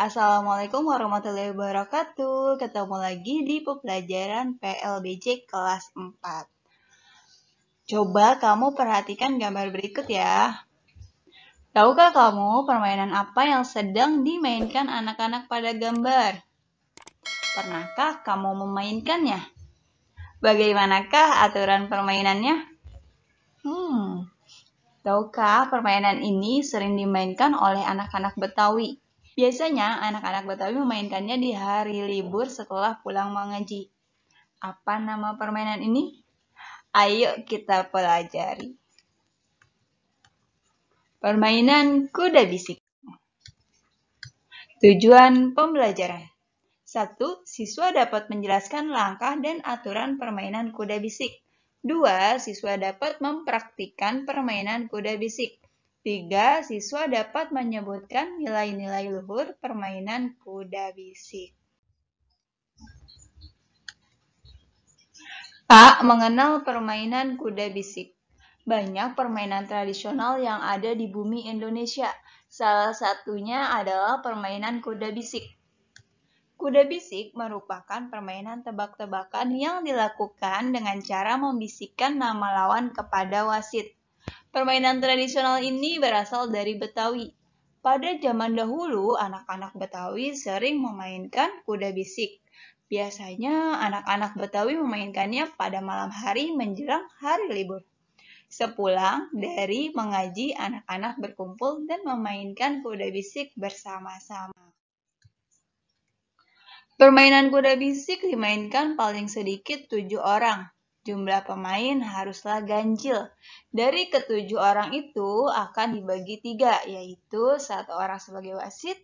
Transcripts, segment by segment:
Assalamualaikum warahmatullahi wabarakatuh. Ketemu lagi di pembelajaran PLBJ kelas 4. Coba kamu perhatikan gambar berikut ya. Tahukah kamu permainan apa yang sedang dimainkan anak-anak pada gambar? Pernahkah kamu memainkannya? Bagaimanakah aturan permainannya? Hmm, tahukah permainan ini sering dimainkan oleh anak-anak Betawi? Biasanya anak-anak Betawi memainkannya di hari libur setelah pulang mengaji. Apa nama permainan ini? Ayo kita pelajari. Permainan kuda bisik. Tujuan pembelajaran. Satu, Siswa dapat menjelaskan langkah dan aturan permainan kuda bisik. Dua, Siswa dapat mempraktikkan permainan kuda bisik. Tiga, siswa dapat menyebutkan nilai-nilai luhur permainan kuda bisik. A. mengenal permainan kuda bisik. Banyak permainan tradisional yang ada di bumi Indonesia. Salah satunya adalah permainan kuda bisik. Kuda bisik merupakan permainan tebak-tebakan yang dilakukan dengan cara membisikkan nama lawan kepada wasit. Permainan tradisional ini berasal dari Betawi. Pada zaman dahulu, anak-anak Betawi sering memainkan kuda bisik. Biasanya, anak-anak Betawi memainkannya pada malam hari menjelang hari libur. Sepulang dari mengaji, anak-anak berkumpul dan memainkan kuda bisik bersama-sama. Permainan kuda bisik dimainkan paling sedikit tujuh orang. Jumlah pemain haruslah ganjil. Dari ketujuh orang itu akan dibagi tiga, yaitu satu orang sebagai wasit,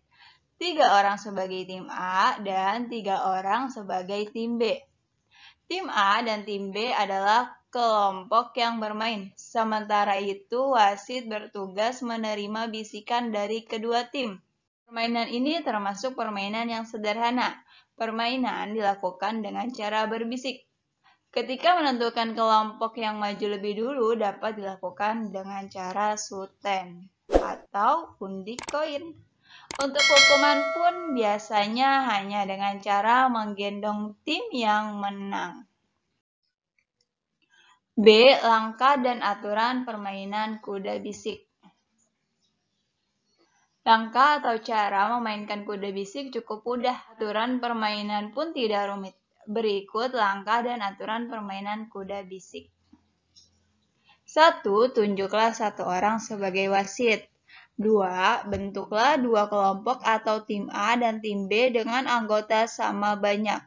tiga orang sebagai tim A, dan tiga orang sebagai tim B. Tim A dan tim B adalah kelompok yang bermain. Sementara itu, wasit bertugas menerima bisikan dari kedua tim. Permainan ini termasuk permainan yang sederhana. Permainan dilakukan dengan cara berbisik. Ketika menentukan kelompok yang maju lebih dulu dapat dilakukan dengan cara suten atau undi koin. Untuk hukuman pun biasanya hanya dengan cara menggendong tim yang menang. B. Langkah dan aturan permainan kuda bisik Langkah atau cara memainkan kuda bisik cukup mudah, aturan permainan pun tidak rumit. Berikut langkah dan aturan permainan kuda bisik. Satu, Tunjuklah satu orang sebagai wasit. Dua, Bentuklah dua kelompok atau tim A dan tim B dengan anggota sama banyak.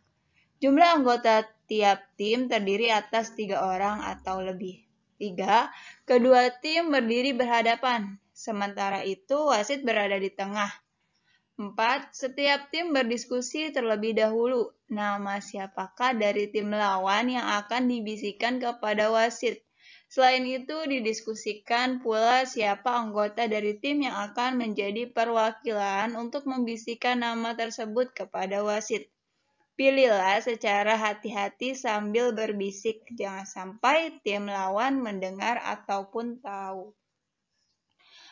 Jumlah anggota tiap tim terdiri atas tiga orang atau lebih. Tiga, Kedua tim berdiri berhadapan. Sementara itu, wasit berada di tengah. 4. Setiap tim berdiskusi terlebih dahulu nama siapakah dari tim lawan yang akan dibisikkan kepada wasit. Selain itu, didiskusikan pula siapa anggota dari tim yang akan menjadi perwakilan untuk membisikkan nama tersebut kepada wasit. Pilihlah secara hati-hati sambil berbisik, jangan sampai tim lawan mendengar ataupun tahu.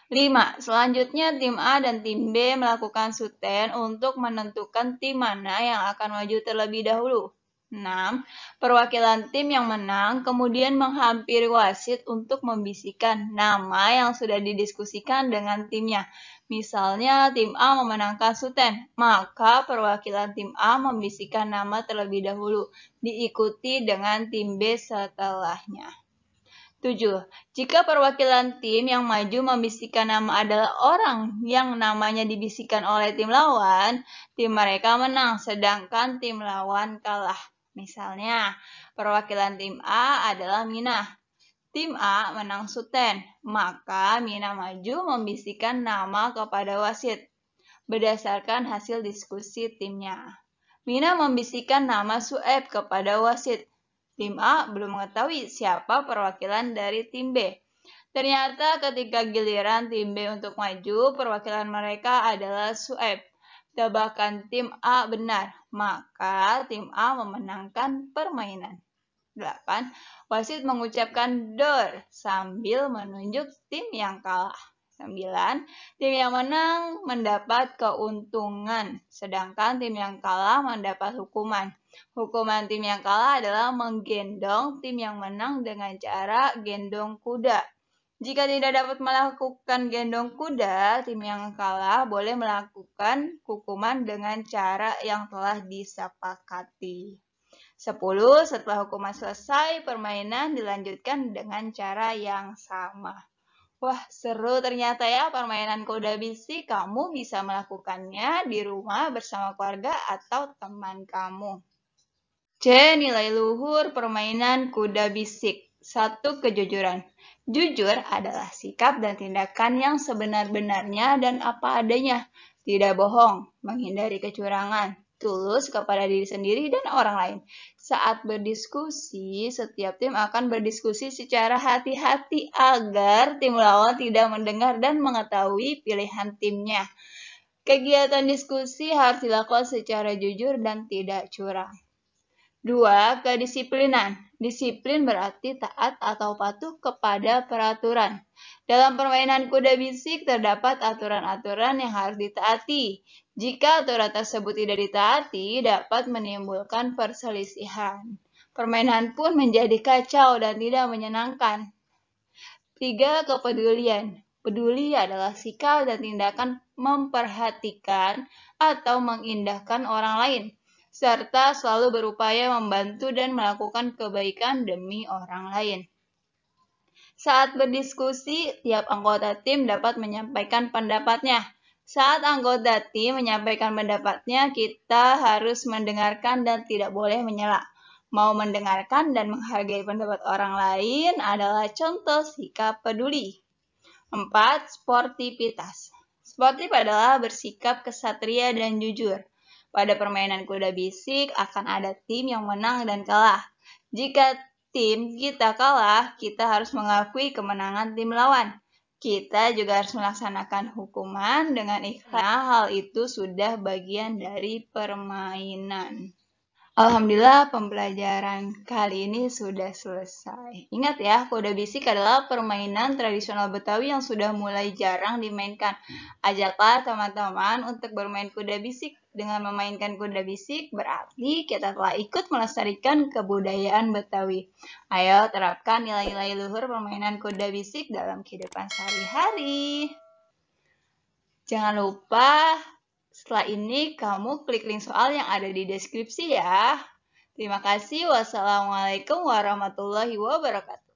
5. Selanjutnya tim A dan tim B melakukan suten untuk menentukan tim mana yang akan maju terlebih dahulu. 6. Perwakilan tim yang menang kemudian menghampiri wasit untuk membisikkan nama yang sudah didiskusikan dengan timnya. Misalnya tim A memenangkan Suten, maka perwakilan tim A membisikkan nama terlebih dahulu, diikuti dengan tim B setelahnya. 7. Jika perwakilan tim yang maju membisikkan nama adalah orang yang namanya dibisikkan oleh tim lawan, tim mereka menang sedangkan tim lawan kalah. Misalnya, perwakilan tim A adalah Mina. Tim A menang Suten, maka Mina maju membisikkan nama kepada wasit berdasarkan hasil diskusi timnya. Mina membisikkan nama Sueb kepada wasit Tim A belum mengetahui siapa perwakilan dari tim B. Ternyata ketika giliran tim B untuk maju, perwakilan mereka adalah Sueb. Tebakan tim A benar, maka tim A memenangkan permainan. 8. Wasit mengucapkan dor sambil menunjuk tim yang kalah. 9. Tim yang menang mendapat keuntungan, sedangkan tim yang kalah mendapat hukuman. Hukuman tim yang kalah adalah menggendong tim yang menang dengan cara gendong kuda. Jika tidak dapat melakukan gendong kuda, tim yang kalah boleh melakukan hukuman dengan cara yang telah disepakati. 10. Setelah hukuman selesai, permainan dilanjutkan dengan cara yang sama. Wah, seru ternyata ya permainan kuda bisik Kamu bisa melakukannya di rumah bersama keluarga atau teman kamu. C. Nilai luhur permainan kuda bisik. Satu kejujuran. Jujur adalah sikap dan tindakan yang sebenar-benarnya dan apa adanya. Tidak bohong, menghindari kecurangan, tulus kepada diri sendiri dan orang lain. Saat berdiskusi, setiap tim akan berdiskusi secara hati-hati agar tim lawan tidak mendengar dan mengetahui pilihan timnya. Kegiatan diskusi harus dilakukan secara jujur dan tidak curang. Dua, kedisiplinan. Disiplin berarti taat atau patuh kepada peraturan. Dalam permainan kuda bisik terdapat aturan-aturan yang harus ditaati. Jika aturan tersebut tidak ditaati, dapat menimbulkan perselisihan. Permainan pun menjadi kacau dan tidak menyenangkan. Tiga, kepedulian. Peduli adalah sikap dan tindakan memperhatikan atau mengindahkan orang lain serta selalu berupaya membantu dan melakukan kebaikan demi orang lain. Saat berdiskusi, tiap anggota tim dapat menyampaikan pendapatnya. Saat anggota tim menyampaikan pendapatnya, kita harus mendengarkan dan tidak boleh menyela. Mau mendengarkan dan menghargai pendapat orang lain adalah contoh sikap peduli. 4. Sportivitas Sportif adalah bersikap kesatria dan jujur. Pada permainan kuda bisik akan ada tim yang menang dan kalah. Jika tim kita kalah, kita harus mengakui kemenangan tim lawan. Kita juga harus melaksanakan hukuman dengan ikhlas. Hal itu sudah bagian dari permainan. Alhamdulillah pembelajaran kali ini sudah selesai. Ingat ya, kuda bisik adalah permainan tradisional Betawi yang sudah mulai jarang dimainkan. Ajaklah teman-teman untuk bermain kuda bisik dengan memainkan kuda bisik berarti kita telah ikut melestarikan kebudayaan Betawi. Ayo terapkan nilai-nilai luhur permainan kuda bisik dalam kehidupan sehari-hari. Jangan lupa setelah ini kamu klik link soal yang ada di deskripsi ya. Terima kasih. Wassalamualaikum warahmatullahi wabarakatuh.